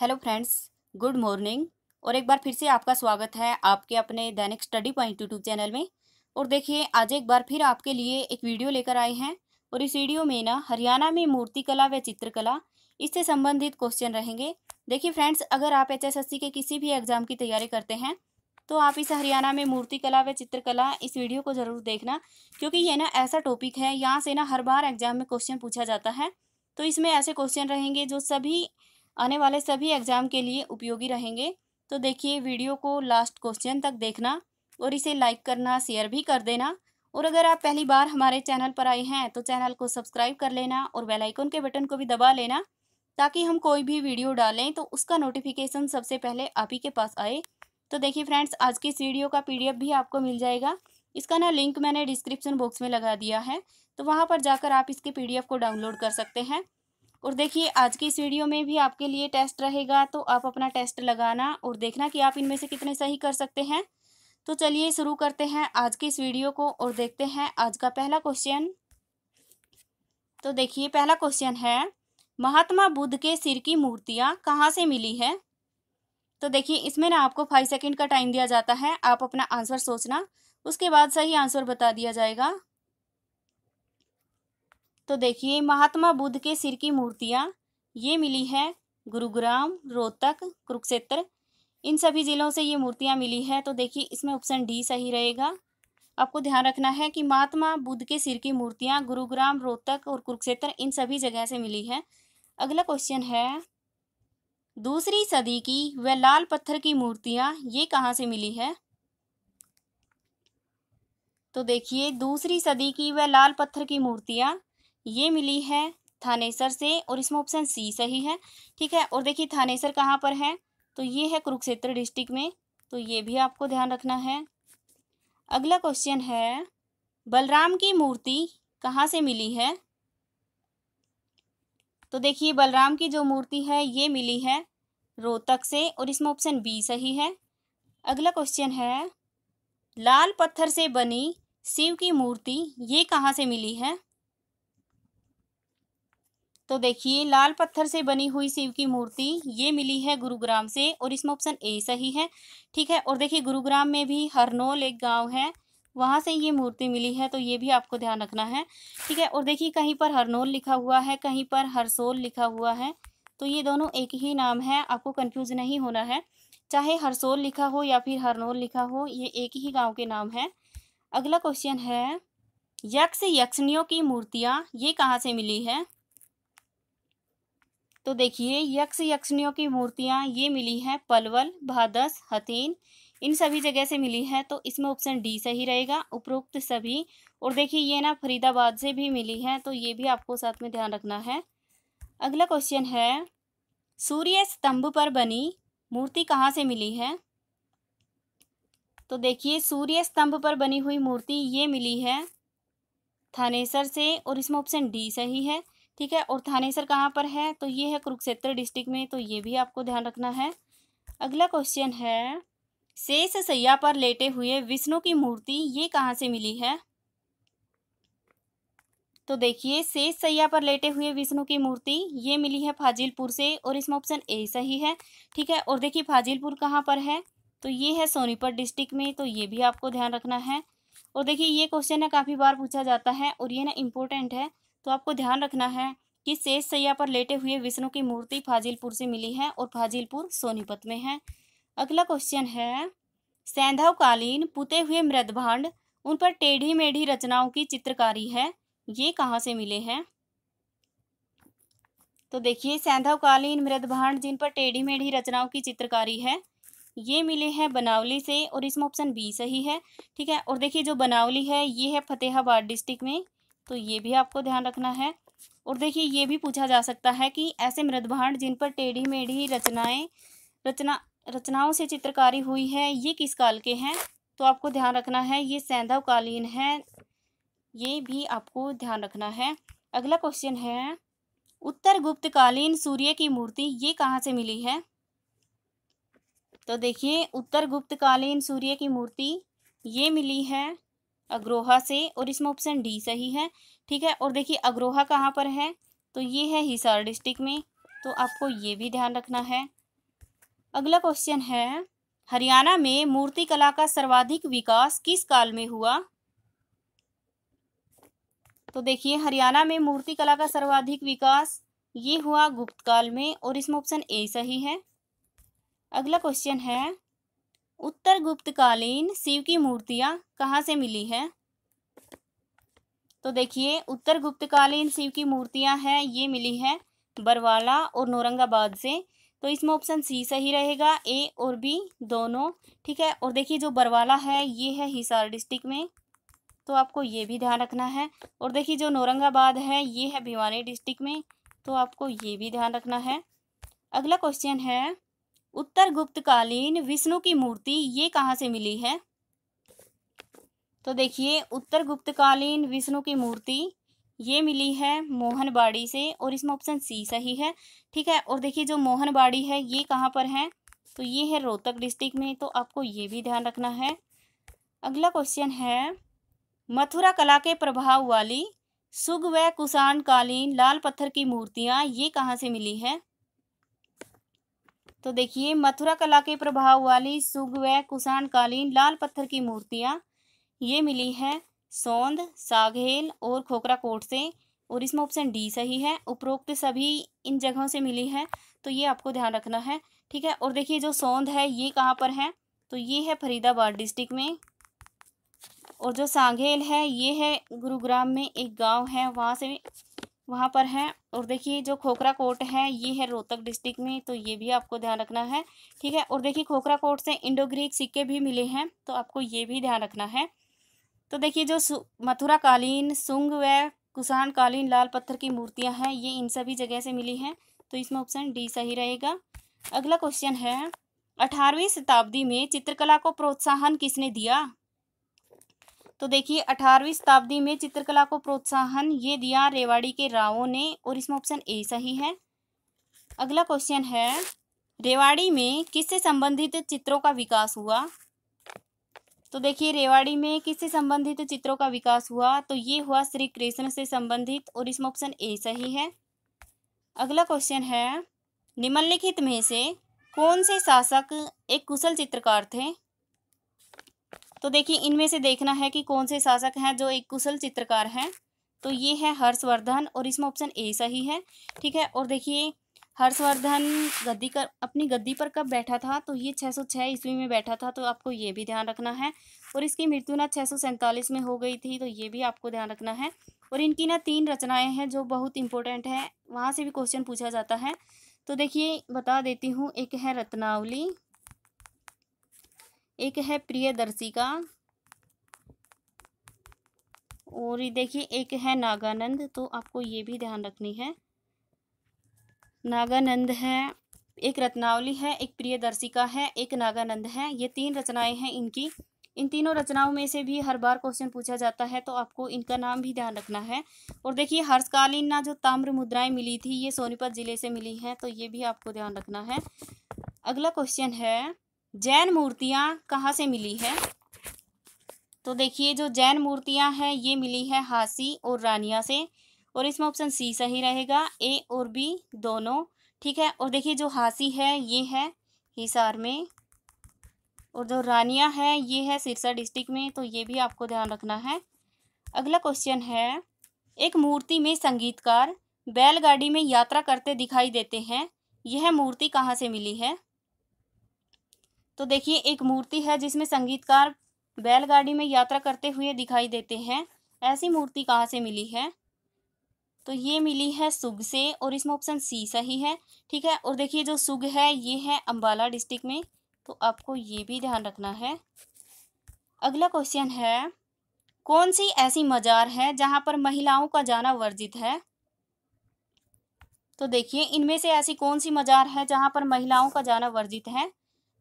hello friends good morning और एक बार फिर से आपका स्वागत है आपके अपने दैनिक स्टडी पॉइंट यूट्यूब चैनल में और देखिए आज एक बार फिर आपके लिए एक वीडियो लेकर आए हैं और इस वीडियो में ना हरियाणा में मूर्तिकला व चित्रकला इससे संबंधित क्वेश्चन रहेंगे देखिए फ्रेंड्स अगर आप एच के किसी भी एग्ज़ाम की तैयारी करते हैं तो आप इस हरियाणा में मूर्तिकला व चित्रकला इस वीडियो को ज़रूर देखना क्योंकि ये ना ऐसा टॉपिक है यहाँ से ना हर बार एग्ज़ाम में क्वेश्चन पूछा जाता है तो इसमें ऐसे क्वेश्चन रहेंगे जो सभी आने वाले सभी एग्ज़ाम के लिए उपयोगी रहेंगे तो देखिए वीडियो को लास्ट क्वेश्चन तक देखना और इसे लाइक करना शेयर भी कर देना और अगर आप पहली बार हमारे चैनल पर आए हैं तो चैनल को सब्सक्राइब कर लेना और बेल आइकन के बटन को भी दबा लेना ताकि हम कोई भी वीडियो डालें तो उसका नोटिफिकेशन सबसे पहले आप ही के पास आए तो देखिए फ्रेंड्स आज की इस वीडियो का पीडीएफ भी आपको मिल जाएगा इसका ना लिंक मैंने डिस्क्रिप्शन बॉक्स में लगा दिया है तो वहाँ पर जाकर आप इसके पीडीएफ को डाउनलोड कर सकते हैं और देखिए आज की इस वीडियो में भी आपके लिए टेस्ट रहेगा तो आप अपना टेस्ट लगाना और देखना कि आप इनमें से कितने सही कर सकते हैं तो चलिए शुरू करते हैं आज के इस वीडियो को और देखते हैं आज का पहला क्वेश्चन तो देखिए पहला क्वेश्चन है महात्मा बुद्ध के सिर की मूर्तियाँ कहाँ से मिली है तो देखिए इसमें ना आपको फाइव सेकेंड का टाइम दिया जाता है आप अपना आंसर सोचना उसके बाद सही आंसर बता दिया जाएगा तो देखिए महात्मा बुद्ध के सिर की मूर्तियाँ ये मिली है गुरुग्राम रोहतक कुरुक्षेत्र इन सभी ज़िलों से ये मूर्तियाँ मिली है तो देखिए इसमें ऑप्शन डी सही रहेगा आपको ध्यान रखना है कि महात्मा बुद्ध के सिर की मूर्तियाँ गुरुग्राम रोहतक और कुरुक्षेत्र इन सभी जगह से मिली है अगला क्वेश्चन है दूसरी सदी की वह लाल पत्थर की मूर्तियाँ ये कहाँ से मिली है तो देखिए दूसरी सदी की वह लाल पत्थर की मूर्तियाँ ये मिली है थानेसर से और इसमें ऑप्शन सी सही है ठीक है और देखिए थानेसर कहाँ पर है तो ये है कुरुक्षेत्र डिस्ट्रिक्ट में तो ये भी आपको ध्यान रखना है अगला क्वेश्चन है बलराम की मूर्ति कहाँ से मिली है तो देखिए बलराम की जो मूर्ति है ये मिली है रोहतक से और इसमें ऑप्शन बी सही है अगला क्वेश्चन है लाल पत्थर से बनी शिव की मूर्ति ये कहाँ से मिली है तो देखिए लाल पत्थर से बनी हुई शिव की मूर्ति ये मिली है गुरुग्राम से और इसमें ऑप्शन ए सही है ठीक है और देखिए गुरुग्राम में भी हरनोल एक गांव है वहाँ से ये मूर्ति मिली है तो ये भी आपको ध्यान रखना है ठीक है और देखिए कहीं पर हरनोल लिखा हुआ है कहीं पर हरसोल लिखा हुआ है तो ये दोनों एक ही नाम है आपको कन्फ्यूज नहीं होना है चाहे हरसोल लिखा हो या फिर हरनोल लिखा हो ये एक ही गाँव के नाम है अगला क्वेश्चन है यक्ष यक्षनियों की मूर्तियाँ ये कहाँ से मिली है तो देखिए यक्ष यक्षणियों की मूर्तियाँ ये मिली हैं पलवल भादस हथीन इन सभी जगह से मिली है तो इसमें ऑप्शन डी सही रहेगा उपरोक्त सभी और देखिए ये ना फरीदाबाद से भी मिली है तो ये भी आपको साथ में ध्यान रखना है अगला क्वेश्चन है सूर्य स्तंभ पर बनी मूर्ति कहाँ से मिली है तो देखिए सूर्य स्तंभ पर बनी हुई मूर्ति ये मिली है थानेसर से और इसमें ऑप्शन डी सही है ठीक है और थानेसर कहाँ पर है तो ये है कुरुक्षेत्र डिस्ट्रिक्ट में तो ये भी आपको ध्यान रखना है अगला क्वेश्चन है शेष सैया पर लेटे हुए विष्णु की मूर्ति ये कहाँ से मिली है तो देखिए शेष सैया पर लेटे हुए विष्णु की मूर्ति ये मिली है फाजिलपुर से और इसमें ऑप्शन ए सही है ठीक है और देखिए फाजिलपुर कहाँ पर है तो ये है सोनीपत डिस्ट्रिक्ट में तो ये भी आपको ध्यान रखना है और देखिए ये क्वेश्चन है काफ़ी बार पूछा जाता है और ये ना इम्पोर्टेंट है तो आपको ध्यान रखना है कि शेष सैया पर लेटे हुए विष्णु की मूर्ति फाजिलपुर से मिली है और फाजिलपुर सोनीपत में है अगला क्वेश्चन है सैंधवकालीन पुते हुए मृदभांड उन पर टेढ़ी मेढ़ी रचनाओं की चित्रकारी है ये कहाँ से मिले हैं तो देखिए सैंधवकालीन मृदभांड जिन पर टेढ़ी मेढ़ी रचनाओं की चित्रकारी है ये मिले हैं बनावली से और इसमें ऑप्शन बी सही है ठीक है और देखिए जो बनावली है ये है फतेहाबाद डिस्ट्रिक्ट में तो ये भी आपको ध्यान रखना है और देखिए ये भी पूछा जा सकता है कि ऐसे मृदभांड जिन पर टेढ़ी मेढ़ी रचनाएं रचना रचनाओं से चित्रकारी हुई है ये किस काल के हैं तो आपको ध्यान रखना है ये सैंधव कालीन है ये भी आपको ध्यान रखना है अगला क्वेश्चन है उत्तर गुप्त कालीन सूर्य की मूर्ति ये कहाँ से मिली है तो देखिए उत्तर गुप्त कालीन सूर्य की मूर्ति ये मिली है अग्रोहा से और इसमें ऑप्शन डी सही है ठीक है और देखिए अग्रोहा कहाँ पर है तो ये है हिसार डिस्ट्रिक्ट में तो आपको ये भी ध्यान रखना है अगला क्वेश्चन है हरियाणा में मूर्तिकला का सर्वाधिक विकास किस काल में हुआ तो देखिए हरियाणा में मूर्तिकला का सर्वाधिक विकास ये हुआ गुप्त काल में और इसमें ऑप्शन ए सही है अगला क्वेश्चन है उत्तर गुप्तकालीन शिव की मूर्तियाँ कहाँ से मिली है तो देखिए उत्तर गुप्तकालीन शिव की मूर्तियाँ हैं ये मिली है बरवाला और नौरंगाबाद से तो इसमें ऑप्शन सी सही रहेगा ए और बी दोनों ठीक है और देखिए जो बरवाला है ये है हिसार डिस्ट्रिक्ट में तो आपको ये भी ध्यान रखना है और देखिए जो नौरंगाबाद है ये है भिवानी डिस्ट्रिक्ट में तो आपको ये भी ध्यान रखना है अगला क्वेश्चन है उत्तर गुप्तकालीन विष्णु की मूर्ति ये कहाँ से मिली है तो देखिए उत्तर गुप्तकालीन विष्णु की मूर्ति ये मिली है मोहनबाड़ी से और इसमें ऑप्शन सी सही है ठीक है और देखिए जो मोहनबाड़ी है ये कहाँ पर है तो ये है रोहतक डिस्ट्रिक्ट में तो आपको ये भी ध्यान रखना है अगला क्वेश्चन है मथुरा कला के प्रभाव वाली सुग व कुषाणकालीन लाल पत्थर की मूर्तियाँ ये कहाँ से मिली है तो देखिए मथुरा कला के प्रभाव वाली सुग व कुषाणकालीन लाल पत्थर की मूर्तियाँ ये मिली है सौंद साघेल और खोखरा कोट से और इसमें ऑप्शन डी सही है उपरोक्त सभी इन जगहों से मिली है तो ये आपको ध्यान रखना है ठीक है और देखिए जो सौंद है ये कहाँ पर है तो ये है फरीदाबाद डिस्ट्रिक्ट में और जो सांघेल है ये है गुरुग्राम में एक गांव है वहाँ से वहाँ पर है और देखिए जो खोखरा कोट है ये है रोहतक डिस्ट्रिक्ट में तो ये भी आपको ध्यान रखना है ठीक है और देखिए खोखरा कोट से इंडो ग्रीक सिक्के भी मिले हैं तो आपको ये भी ध्यान रखना है तो देखिए जो मथुरा कालीन सुंग व कुसान कालीन लाल पत्थर की मूर्तियाँ हैं ये इन सभी जगह से मिली हैं तो इसमें ऑप्शन डी सही रहेगा अगला क्वेश्चन है अठारहवीं शताब्दी में चित्रकला को प्रोत्साहन किसने दिया तो देखिए अठारहवीं शताब्दी में चित्रकला को प्रोत्साहन ये दिया रेवाड़ी के रावों ने और इसमें ऑप्शन ए सही है अगला क्वेश्चन है रेवाड़ी में किससे संबंधित चित्रों का विकास हुआ तो देखिए रेवाड़ी में किससे संबंधित चित्रों का विकास हुआ तो ये हुआ श्री कृष्ण से संबंधित और इसमें ऑप्शन ए सही है अगला क्वेश्चन है निम्नलिखित में से कौन से शासक एक कुशल चित्रकार थे तो देखिए इनमें से देखना है कि कौन से शासक हैं जो एक कुशल चित्रकार हैं तो ये है हर्षवर्धन और इसमें ऑप्शन ए सही है ठीक है और देखिए हर्षवर्धन गद्दी कर अपनी गद्दी पर कब बैठा था तो ये 606 ईस्वी में बैठा था तो आपको ये भी ध्यान रखना है और इसकी मृत्यु ना छः में हो गई थी तो ये भी आपको ध्यान रखना है और इनकी ना तीन रचनाएं हैं जो बहुत इंपॉर्टेंट हैं वहाँ से भी क्वेश्चन पूछा जाता है तो देखिए बता देती हूँ एक है रत्नावली एक है प्रियदर्शिका और ये देखिए एक है नागानंद तो आपको ये भी ध्यान रखनी है नागानंद है एक रत्नावली है एक प्रियदर्शिका है एक नागानंद है ये तीन रचनाएं हैं इनकी इन तीनों रचनाओं में से भी हर बार क्वेश्चन पूछा जाता है तो आपको इनका नाम भी ध्यान रखना है और देखिए हर्षकालीन ना जो ताम्र मुद्राएं मिली थी ये सोनीपत जिले से मिली हैं तो ये भी आपको ध्यान रखना है अगला क्वेश्चन है जैन मूर्तियाँ कहाँ से मिली है तो देखिए जो जैन मूर्तियाँ हैं ये मिली है हासी और रानिया से और इसमें ऑप्शन सी सही रहेगा ए और बी दोनों ठीक है और देखिए जो हासी है ये है हिसार में और जो रानिया है ये है सिरसा डिस्ट्रिक्ट में तो ये भी आपको ध्यान रखना है अगला क्वेश्चन है एक मूर्ति में संगीतकार बैलगाड़ी में यात्रा करते दिखाई देते हैं यह मूर्ति कहाँ से मिली है तो देखिए एक मूर्ति है जिसमें संगीतकार बैलगाड़ी में यात्रा करते हुए दिखाई देते हैं ऐसी मूर्ति कहाँ से मिली है तो ये मिली है सुग से और इसमें ऑप्शन सी सही है ठीक है और देखिए जो सुग है ये है अम्बाला डिस्ट्रिक्ट में तो आपको ये भी ध्यान रखना है अगला क्वेश्चन है कौन सी ऐसी मज़ार है जहाँ पर महिलाओं का जाना वर्जित है तो देखिए इनमें से ऐसी कौन सी मज़ार है जहाँ पर महिलाओं का जाना वर्जित है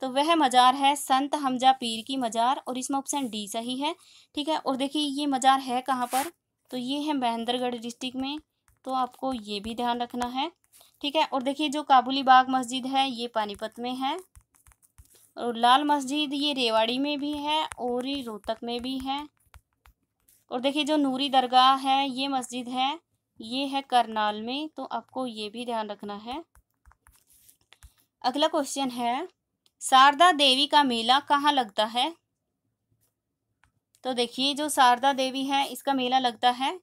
तो वह मज़ार है संत हमजा पीर की मज़ार और इसमें ऑप्शन डी सही है ठीक है और देखिए ये मज़ार है कहाँ पर तो ये है महेंद्रगढ़ डिस्ट्रिक्ट में तो आपको ये भी ध्यान रखना है ठीक है और देखिए जो काबुली बाग मस्जिद है ये पानीपत में है और लाल मस्जिद ये रेवाड़ी में भी है और ये रोहतक में भी है और देखिए जो नूरी दरगाह है ये मस्जिद है ये है करनाल में तो आपको ये भी ध्यान रखना है अगला क्वेश्चन है शारदा देवी का मेला कहाँ लगता है तो देखिए जो शारदा देवी है इसका मेला लगता है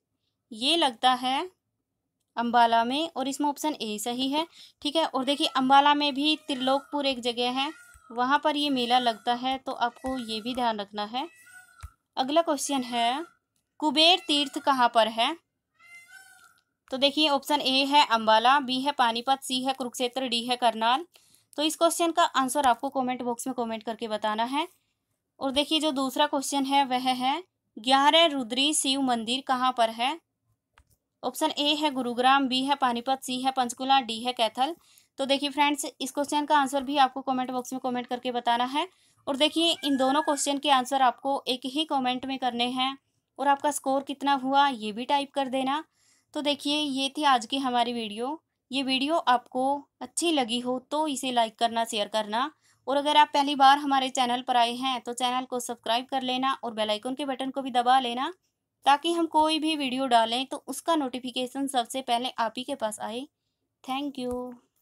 ये लगता है अम्बाला में और इसमें ऑप्शन ए सही है ठीक है और देखिए अम्बाला में भी त्रिलोकपुर एक जगह है वहाँ पर ये मेला लगता है तो आपको ये भी ध्यान रखना है अगला क्वेश्चन है कुबेर तीर्थ कहाँ पर है तो देखिए ऑप्शन ए है अम्बाला बी है पानीपत सी है कुरुक्षेत्र डी है करनाल तो इस क्वेश्चन का आंसर आपको कमेंट बॉक्स में कमेंट करके बताना है और देखिए जो दूसरा क्वेश्चन है वह है ग्यारह रुद्री शिव मंदिर कहाँ पर है ऑप्शन ए है गुरुग्राम बी है पानीपत सी है पंचकुला डी है कैथल तो देखिए फ्रेंड्स इस क्वेश्चन का आंसर भी आपको कमेंट बॉक्स में कमेंट करके बताना है और देखिए इन दोनों क्वेश्चन के आंसर आपको एक ही कमेंट में करने हैं और आपका स्कोर कितना हुआ ये भी टाइप कर देना तो देखिए ये थी आज की हमारी वीडियो ये वीडियो आपको अच्छी लगी हो तो इसे लाइक करना शेयर करना और अगर आप पहली बार हमारे चैनल पर आए हैं तो चैनल को सब्सक्राइब कर लेना और बेल आइकन के बटन को भी दबा लेना ताकि हम कोई भी वीडियो डालें तो उसका नोटिफिकेशन सबसे पहले आप ही के पास आए थैंक यू